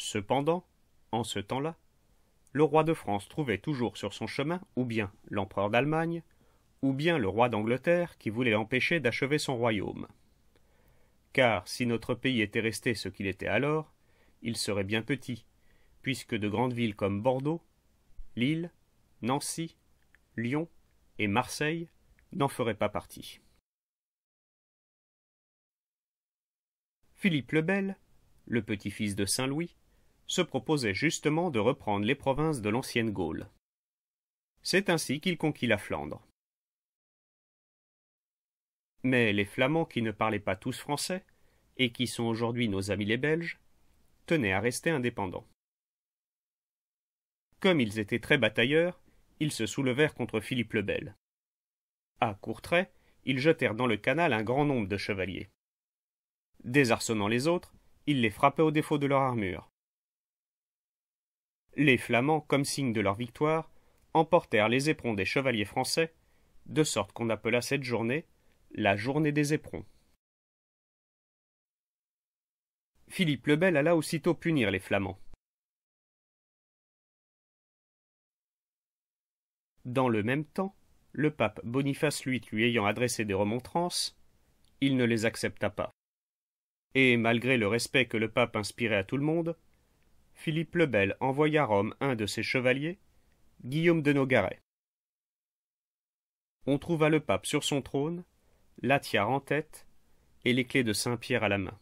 Cependant, en ce temps-là, le roi de France trouvait toujours sur son chemin ou bien l'empereur d'Allemagne, ou bien le roi d'Angleterre qui voulait l'empêcher d'achever son royaume. Car si notre pays était resté ce qu'il était alors, il serait bien petit, puisque de grandes villes comme Bordeaux, Lille, Nancy, Lyon et Marseille n'en feraient pas partie. Philippe le Bel, le petit-fils de Saint-Louis, se proposait justement de reprendre les provinces de l'ancienne Gaule. C'est ainsi qu'il conquit la Flandre. Mais les Flamands qui ne parlaient pas tous français, et qui sont aujourd'hui nos amis les Belges, tenaient à rester indépendants. Comme ils étaient très batailleurs, ils se soulevèrent contre Philippe le Bel. À Courtrai, ils jetèrent dans le canal un grand nombre de chevaliers. Désarçonnant les autres, ils les frappaient au défaut de leur armure, les Flamands, comme signe de leur victoire, emportèrent les éperons des chevaliers français, de sorte qu'on appela cette journée la journée des éperons. Philippe le Bel alla aussitôt punir les Flamands. Dans le même temps, le pape Boniface VIII lui ayant adressé des remontrances, il ne les accepta pas. Et malgré le respect que le pape inspirait à tout le monde, Philippe le Bel envoya à Rome un de ses chevaliers, Guillaume de Nogaret. On trouva le pape sur son trône, la tiare en tête et les clés de Saint-Pierre à la main.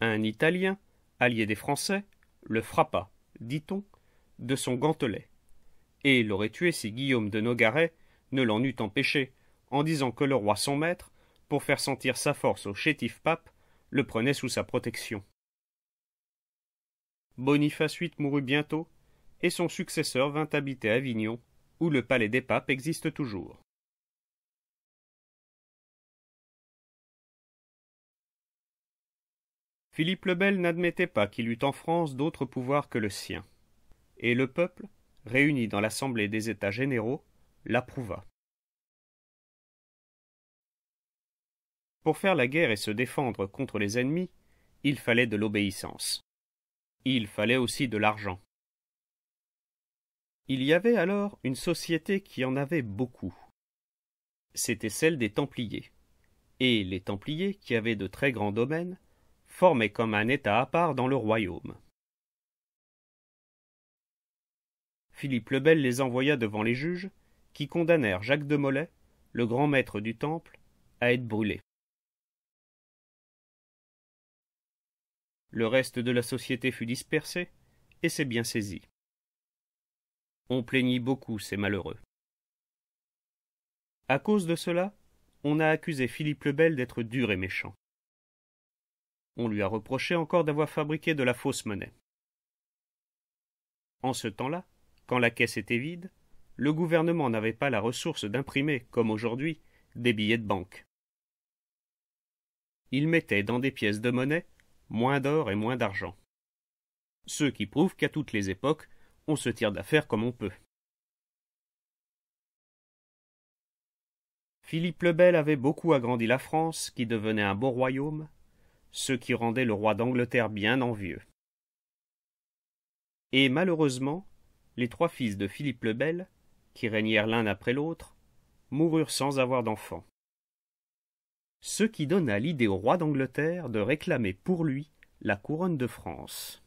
Un Italien, allié des Français, le frappa, dit-on, de son gantelet, et l'aurait tué si Guillaume de Nogaret ne l'en eût empêché, en disant que le roi son maître, pour faire sentir sa force au chétif pape, le prenait sous sa protection. Boniface VIII mourut bientôt, et son successeur vint habiter Avignon, où le palais des papes existe toujours. Philippe le Bel n'admettait pas qu'il eût en France d'autre pouvoir que le sien, et le peuple, réuni dans l'Assemblée des États généraux, l'approuva. Pour faire la guerre et se défendre contre les ennemis, il fallait de l'obéissance. Il fallait aussi de l'argent. Il y avait alors une société qui en avait beaucoup. C'était celle des Templiers. Et les Templiers, qui avaient de très grands domaines, formaient comme un État à part dans le royaume. Philippe le Bel les envoya devant les juges, qui condamnèrent Jacques de Molay, le grand maître du temple, à être brûlé. Le reste de la société fut dispersé, et s'est bien saisi. On plaignit beaucoup ces malheureux. À cause de cela, on a accusé Philippe le Bel d'être dur et méchant. On lui a reproché encore d'avoir fabriqué de la fausse monnaie. En ce temps-là, quand la caisse était vide, le gouvernement n'avait pas la ressource d'imprimer, comme aujourd'hui, des billets de banque. Il mettait dans des pièces de monnaie moins d'or et moins d'argent. Ce qui prouve qu'à toutes les époques, on se tire d'affaires comme on peut. Philippe le Bel avait beaucoup agrandi la France, qui devenait un beau royaume, ce qui rendait le roi d'Angleterre bien envieux. Et malheureusement, les trois fils de Philippe le Bel, qui régnèrent l'un après l'autre, moururent sans avoir d'enfants ce qui donna l'idée au roi d'Angleterre de réclamer pour lui la couronne de France.